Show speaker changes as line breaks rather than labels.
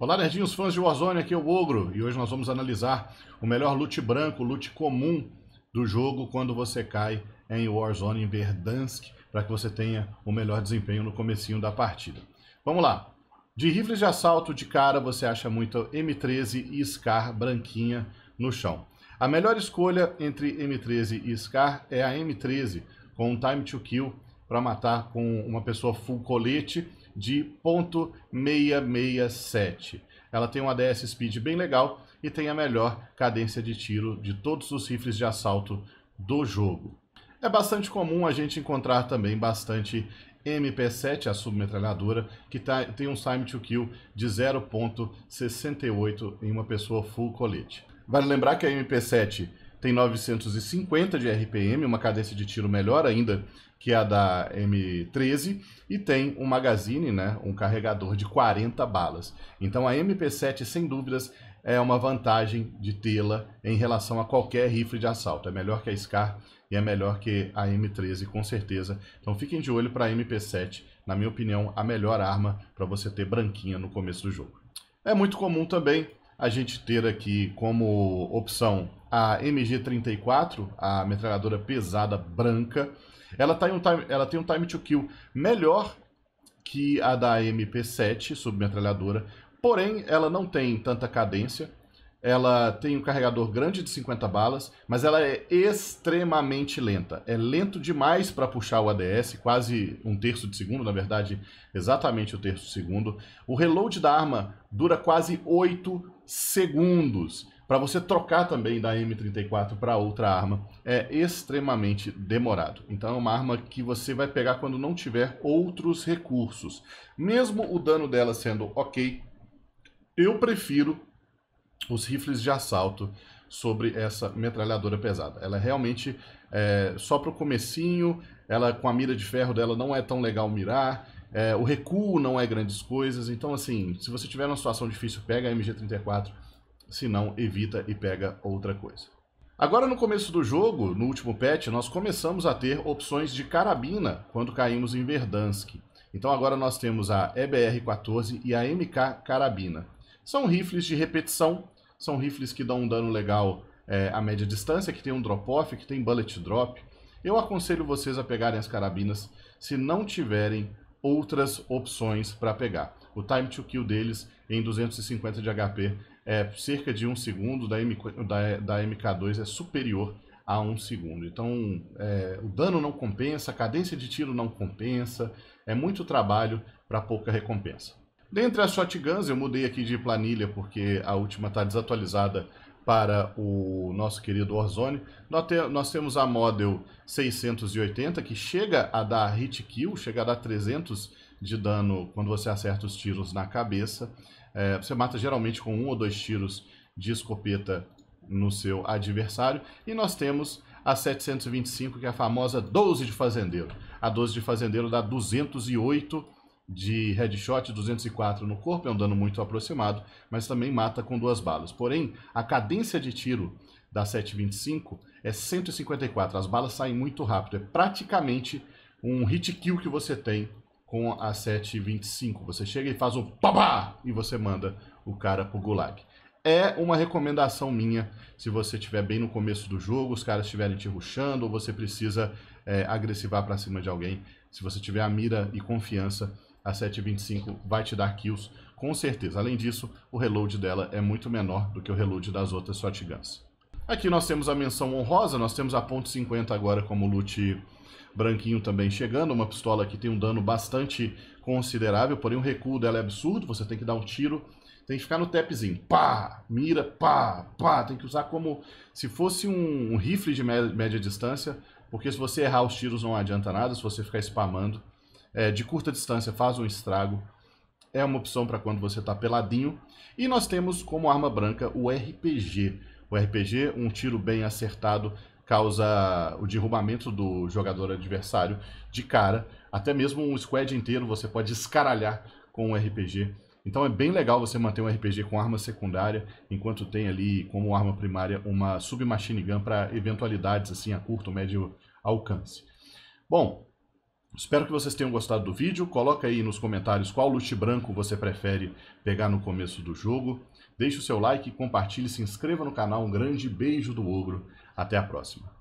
Olá, nerdinhos fãs de Warzone, aqui é o Ogro e hoje nós vamos analisar o melhor loot branco, loot comum do jogo quando você cai em Warzone em Verdansk para que você tenha o melhor desempenho no comecinho da partida. Vamos lá. De rifles de assalto de cara você acha muito M13 e Scar branquinha no chão. A melhor escolha entre M13 e Scar é a M13 com um time to kill para matar com uma pessoa full colete de 0.667. Ela tem um ADS Speed bem legal e tem a melhor cadência de tiro de todos os rifles de assalto do jogo. É bastante comum a gente encontrar também bastante MP7, a submetralhadora, que tá, tem um time to kill de 0.68 em uma pessoa full colete. Vale lembrar que a MP7 tem 950 de RPM, uma cadência de tiro melhor ainda que a da M13, e tem um magazine, né, um carregador de 40 balas. Então a MP7, sem dúvidas, é uma vantagem de tê-la em relação a qualquer rifle de assalto. É melhor que a SCAR e é melhor que a M13, com certeza. Então fiquem de olho para a MP7, na minha opinião, a melhor arma para você ter branquinha no começo do jogo. É muito comum também a gente ter aqui como opção a MG34, a metralhadora pesada branca. Ela, tá em um time, ela tem um time to kill melhor que a da MP7, submetralhadora, porém ela não tem tanta cadência. Ela tem um carregador grande de 50 balas, mas ela é extremamente lenta. É lento demais para puxar o ADS, quase um terço de segundo, na verdade, exatamente o um terço de segundo. O reload da arma dura quase 8 segundos. Para você trocar também da M34 para outra arma é extremamente demorado. Então é uma arma que você vai pegar quando não tiver outros recursos. Mesmo o dano dela sendo ok, eu prefiro os rifles de assalto sobre essa metralhadora pesada. Ela é realmente é só para o comecinho, ela com a mira de ferro dela não é tão legal mirar. É, o recuo não é grandes coisas, então assim, se você tiver uma situação difícil, pega a MG34, se não, evita e pega outra coisa. Agora no começo do jogo, no último patch, nós começamos a ter opções de carabina quando caímos em Verdansk. Então agora nós temos a EBR-14 e a MK Carabina. São rifles de repetição, são rifles que dão um dano legal é, a média distância, que tem um drop-off, que tem bullet drop. Eu aconselho vocês a pegarem as carabinas se não tiverem outras opções para pegar. O time to kill deles em 250 de HP é cerca de um segundo, da, MK, da, da MK2 é superior a um segundo. Então, é, o dano não compensa, a cadência de tiro não compensa, é muito trabalho para pouca recompensa. Dentre as shotguns, eu mudei aqui de planilha porque a última está desatualizada para o nosso querido Warzone. Nós, te, nós temos a Model 680, que chega a dar hit kill, chega a dar 300 de dano quando você acerta os tiros na cabeça. É, você mata geralmente com um ou dois tiros de escopeta no seu adversário. E nós temos a 725, que é a famosa 12 de fazendeiro. A 12 de fazendeiro dá 208 de headshot 204 no corpo, é um dano muito aproximado, mas também mata com duas balas. Porém, a cadência de tiro da 725 é 154, as balas saem muito rápido, é praticamente um hit kill que você tem com a 725. Você chega e faz um pabá e você manda o cara pro gulag. É uma recomendação minha se você estiver bem no começo do jogo, os caras estiverem te ruxando ou você precisa é, agressivar para cima de alguém. Se você tiver a mira e confiança, a 7.25 vai te dar kills, com certeza. Além disso, o reload dela é muito menor do que o reload das outras shotguns. Aqui nós temos a menção honrosa, nós temos a ponto .50 agora como loot branquinho também chegando, uma pistola que tem um dano bastante considerável, porém o recuo dela é absurdo, você tem que dar um tiro, tem que ficar no tapzinho, pá, mira, pá, pá, tem que usar como se fosse um, um rifle de média, média distância, porque se você errar os tiros não adianta nada, se você ficar spamando, é, de curta distância faz um estrago. É uma opção para quando você está peladinho. E nós temos como arma branca o RPG. O RPG, um tiro bem acertado, causa o derrubamento do jogador adversário de cara. Até mesmo um squad inteiro você pode escaralhar com o RPG. Então é bem legal você manter um RPG com arma secundária, enquanto tem ali como arma primária uma submachine gun para eventualidades assim a curto, médio alcance. Bom, Espero que vocês tenham gostado do vídeo. Coloca aí nos comentários qual loot branco você prefere pegar no começo do jogo. Deixe o seu like, compartilhe, se inscreva no canal. Um grande beijo do Ogro. Até a próxima.